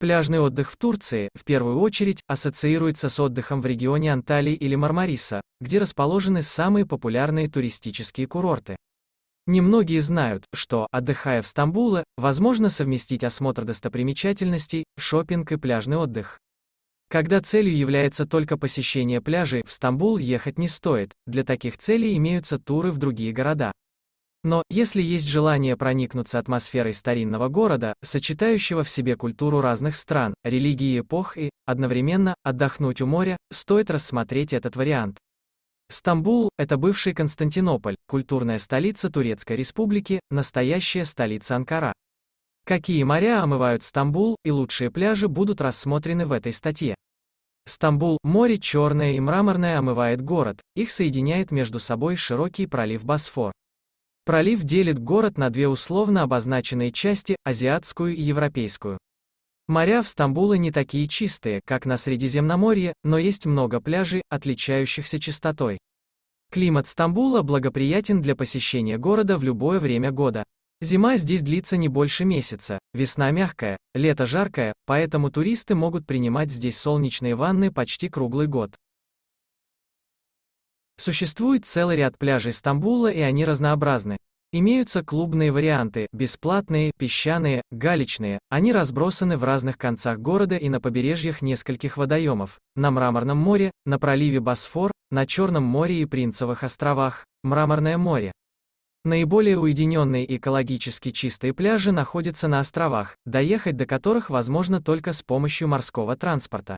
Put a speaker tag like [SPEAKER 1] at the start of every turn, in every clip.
[SPEAKER 1] Пляжный отдых в Турции, в первую очередь, ассоциируется с отдыхом в регионе Анталии или Мармариса, где расположены самые популярные туристические курорты. Немногие знают, что, отдыхая в Стамбуле, возможно совместить осмотр достопримечательностей, шопинг и пляжный отдых. Когда целью является только посещение пляжей, в Стамбул ехать не стоит, для таких целей имеются туры в другие города. Но, если есть желание проникнуться атмосферой старинного города, сочетающего в себе культуру разных стран, религии и эпох и, одновременно, отдохнуть у моря, стоит рассмотреть этот вариант. Стамбул – это бывший Константинополь, культурная столица Турецкой республики, настоящая столица Анкара. Какие моря омывают Стамбул, и лучшие пляжи будут рассмотрены в этой статье. Стамбул, море черное и мраморное омывает город, их соединяет между собой широкий пролив Босфор. Пролив делит город на две условно обозначенные части, азиатскую и европейскую. Моря в Стамбуле не такие чистые, как на Средиземноморье, но есть много пляжей, отличающихся чистотой. Климат Стамбула благоприятен для посещения города в любое время года. Зима здесь длится не больше месяца, весна мягкая, лето жаркое, поэтому туристы могут принимать здесь солнечные ванны почти круглый год. Существует целый ряд пляжей Стамбула и они разнообразны. Имеются клубные варианты, бесплатные, песчаные, галечные, они разбросаны в разных концах города и на побережьях нескольких водоемов, на Мраморном море, на проливе Босфор, на Черном море и Принцевых островах, Мраморное море. Наиболее уединенные и экологически чистые пляжи находятся на островах, доехать до которых возможно только с помощью морского транспорта.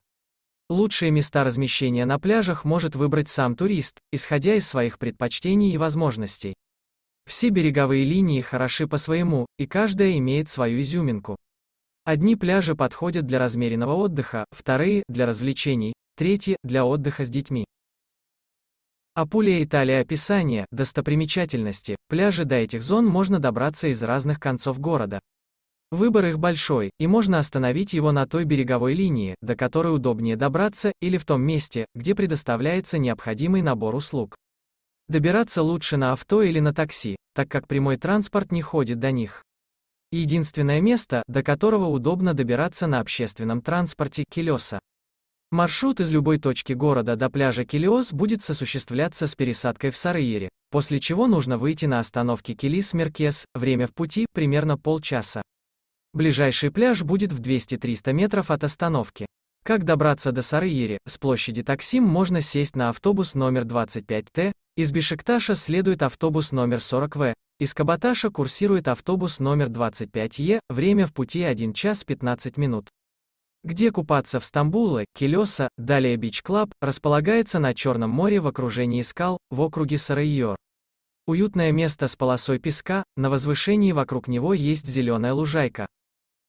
[SPEAKER 1] Лучшие места размещения на пляжах может выбрать сам турист, исходя из своих предпочтений и возможностей. Все береговые линии хороши по-своему, и каждая имеет свою изюминку. Одни пляжи подходят для размеренного отдыха, вторые – для развлечений, третьи – для отдыха с детьми. Апулия Италия описание, достопримечательности, пляжи до этих зон можно добраться из разных концов города. Выбор их большой, и можно остановить его на той береговой линии, до которой удобнее добраться, или в том месте, где предоставляется необходимый набор услуг. Добираться лучше на авто или на такси, так как прямой транспорт не ходит до них. Единственное место, до которого удобно добираться на общественном транспорте – Келеса. Маршрут из любой точки города до пляжа Келиос будет сосуществляться с пересадкой в Сарыере, после чего нужно выйти на остановке Келис-Меркес, время в пути – примерно полчаса. Ближайший пляж будет в 200-300 метров от остановки. Как добраться до Сарыери? С площади Таксим можно сесть на автобус номер 25Т, из Бишекташа следует автобус номер 40В, из Кабаташа курсирует автобус номер 25Е, время в пути 1 час 15 минут. Где купаться в Стамбуле, Келеса, далее Бич Клаб, располагается на Черном море в окружении скал, в округе Сарайор. Уютное место с полосой песка, на возвышении вокруг него есть зеленая лужайка.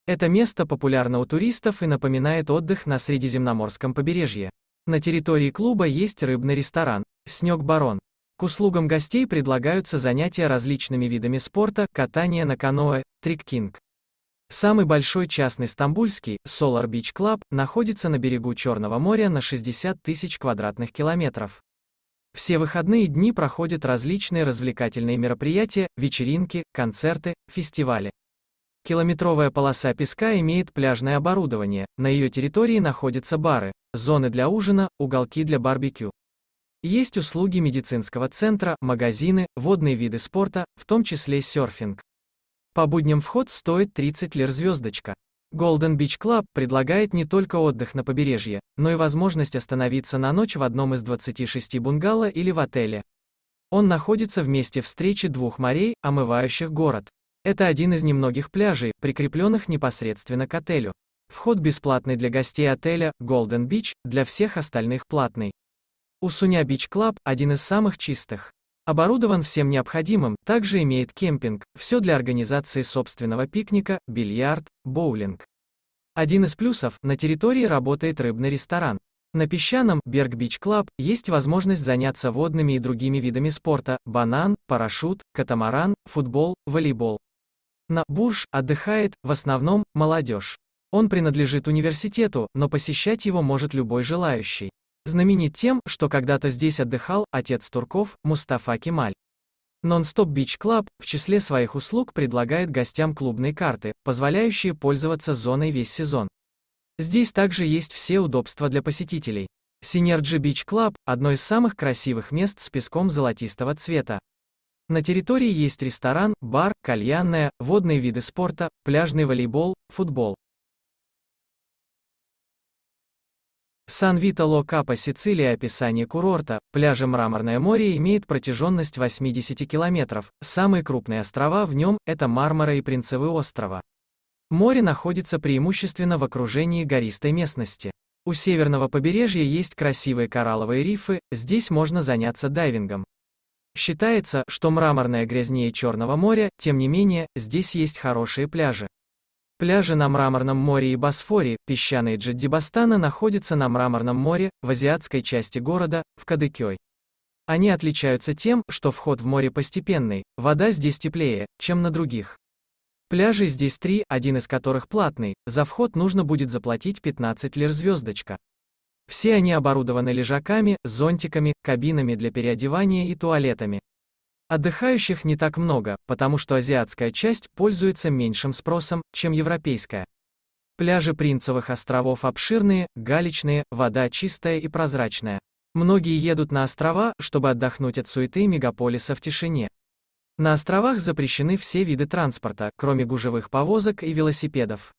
[SPEAKER 1] Это место популярно у туристов и напоминает отдых на Средиземноморском побережье. На территории клуба есть рыбный ресторан «Снег Барон». К услугам гостей предлагаются занятия различными видами спорта, катание на каноэ, триккинг. Самый большой частный стамбульский, Solar Beach Club, находится на берегу Черного моря на 60 тысяч квадратных километров. Все выходные дни проходят различные развлекательные мероприятия, вечеринки, концерты, фестивали. Километровая полоса песка имеет пляжное оборудование, на ее территории находятся бары, зоны для ужина, уголки для барбекю. Есть услуги медицинского центра, магазины, водные виды спорта, в том числе серфинг. По будням вход стоит 30 лир звездочка. Golden Beach Club предлагает не только отдых на побережье, но и возможность остановиться на ночь в одном из 26 бунгало или в отеле. Он находится в месте встречи двух морей, омывающих город. Это один из немногих пляжей, прикрепленных непосредственно к отелю. Вход бесплатный для гостей отеля Golden Beach, для всех остальных платный. Усуня Beach Club – один из самых чистых. Оборудован всем необходимым, также имеет кемпинг, все для организации собственного пикника, бильярд, боулинг. Один из плюсов – на территории работает рыбный ресторан. На песчаном Берг Бич Клаб есть возможность заняться водными и другими видами спорта – банан, парашют, катамаран, футбол, волейбол на Буш отдыхает, в основном, молодежь. Он принадлежит университету, но посещать его может любой желающий. Знаменит тем, что когда-то здесь отдыхал отец турков Мустафа Кемаль. Non-Stop Beach Club в числе своих услуг предлагает гостям клубные карты, позволяющие пользоваться зоной весь сезон. Здесь также есть все удобства для посетителей. Synergy Beach Club – одно из самых красивых мест с песком золотистого цвета. На территории есть ресторан, бар, кальянная, водные виды спорта, пляжный волейбол, футбол. Сан-Вито-Ло-Капа, Сицилия Описание курорта, пляжи Мраморное море имеет протяженность 80 километров, самые крупные острова в нем – это Мармара и Принцевы острова. Море находится преимущественно в окружении гористой местности. У северного побережья есть красивые коралловые рифы, здесь можно заняться дайвингом. Считается, что мраморное грязнее Черного моря, тем не менее, здесь есть хорошие пляжи. Пляжи на Мраморном море и Босфоре, песчаные Джаддибастана находятся на Мраморном море, в азиатской части города, в Кадыкёй. Они отличаются тем, что вход в море постепенный, вода здесь теплее, чем на других. Пляжей здесь три, один из которых платный, за вход нужно будет заплатить 15 лир звездочка. Все они оборудованы лежаками, зонтиками, кабинами для переодевания и туалетами. Отдыхающих не так много, потому что азиатская часть пользуется меньшим спросом, чем европейская. Пляжи Принцевых островов обширные, галечные, вода чистая и прозрачная. Многие едут на острова, чтобы отдохнуть от суеты мегаполиса в тишине. На островах запрещены все виды транспорта, кроме гужевых повозок и велосипедов.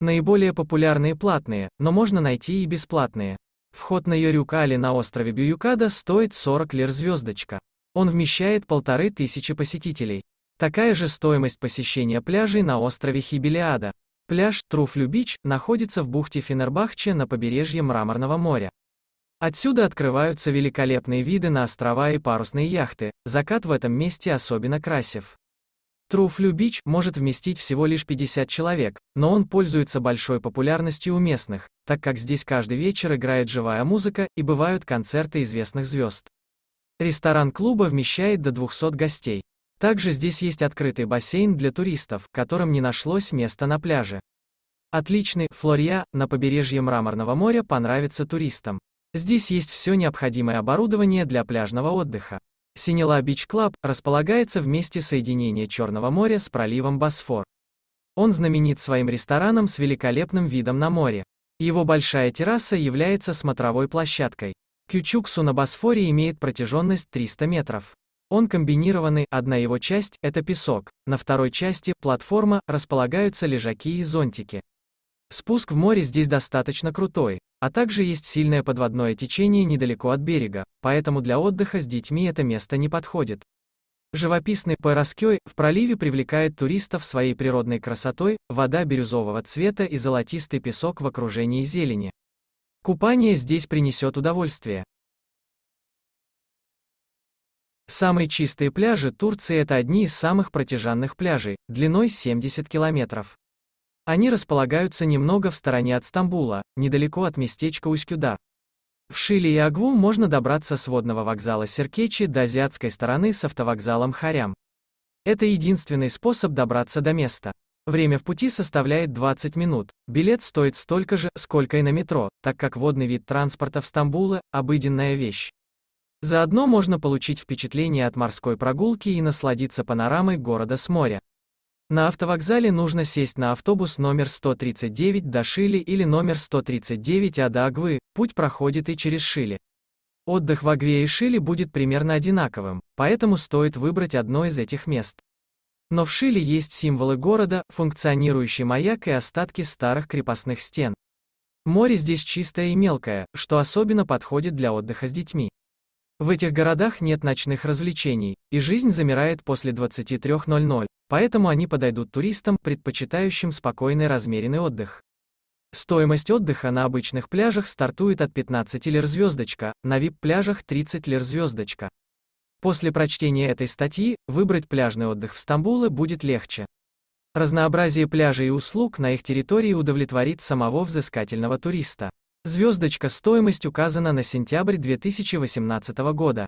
[SPEAKER 1] Наиболее популярные платные, но можно найти и бесплатные. Вход на Йорюкали на острове Бьюкада стоит 40 лир звездочка. Он вмещает полторы тысячи посетителей. Такая же стоимость посещения пляжей на острове Хибелиада. Пляж Труфлюбич находится в бухте Финербахче на побережье Мраморного моря. Отсюда открываются великолепные виды на острова и парусные яхты, закат в этом месте особенно красив. Труфлю-бич может вместить всего лишь 50 человек, но он пользуется большой популярностью у местных, так как здесь каждый вечер играет живая музыка и бывают концерты известных звезд. Ресторан клуба вмещает до 200 гостей. Также здесь есть открытый бассейн для туристов, которым не нашлось места на пляже. Отличный Флория на побережье Мраморного моря понравится туристам. Здесь есть все необходимое оборудование для пляжного отдыха. Синела Бич Клаб располагается в месте соединения Черного моря с проливом Босфор. Он знаменит своим рестораном с великолепным видом на море. Его большая терраса является смотровой площадкой. Кючуксу на Босфоре имеет протяженность 300 метров. Он комбинированный, одна его часть – это песок, на второй части – платформа, располагаются лежаки и зонтики. Спуск в море здесь достаточно крутой, а также есть сильное подводное течение недалеко от берега, поэтому для отдыха с детьми это место не подходит. Живописный Параскёй в проливе привлекает туристов своей природной красотой, вода бирюзового цвета и золотистый песок в окружении зелени. Купание здесь принесет удовольствие. Самые чистые пляжи Турции это одни из самых протяженных пляжей, длиной 70 километров. Они располагаются немного в стороне от Стамбула, недалеко от местечка Усть-Кюдар. В Шиле и Агву можно добраться с водного вокзала Серкечи до азиатской стороны с автовокзалом Харям. Это единственный способ добраться до места. Время в пути составляет 20 минут. Билет стоит столько же, сколько и на метро, так как водный вид транспорта в Стамбуле – обыденная вещь. Заодно можно получить впечатление от морской прогулки и насладиться панорамой города с моря. На автовокзале нужно сесть на автобус номер 139 до Шили или номер 139 А до Агвы, путь проходит и через Шили. Отдых в Агве и Шили будет примерно одинаковым, поэтому стоит выбрать одно из этих мест. Но в Шиле есть символы города, функционирующий маяк и остатки старых крепостных стен. Море здесь чистое и мелкое, что особенно подходит для отдыха с детьми. В этих городах нет ночных развлечений, и жизнь замирает после 23.00, поэтому они подойдут туристам, предпочитающим спокойный размеренный отдых. Стоимость отдыха на обычных пляжах стартует от 15 лир звездочка, на VIP-пляжах 30 лир звездочка. После прочтения этой статьи, выбрать пляжный отдых в Стамбуле будет легче. Разнообразие пляжей и услуг на их территории удовлетворит самого взыскательного туриста. Звездочка стоимость указана на сентябрь 2018 года.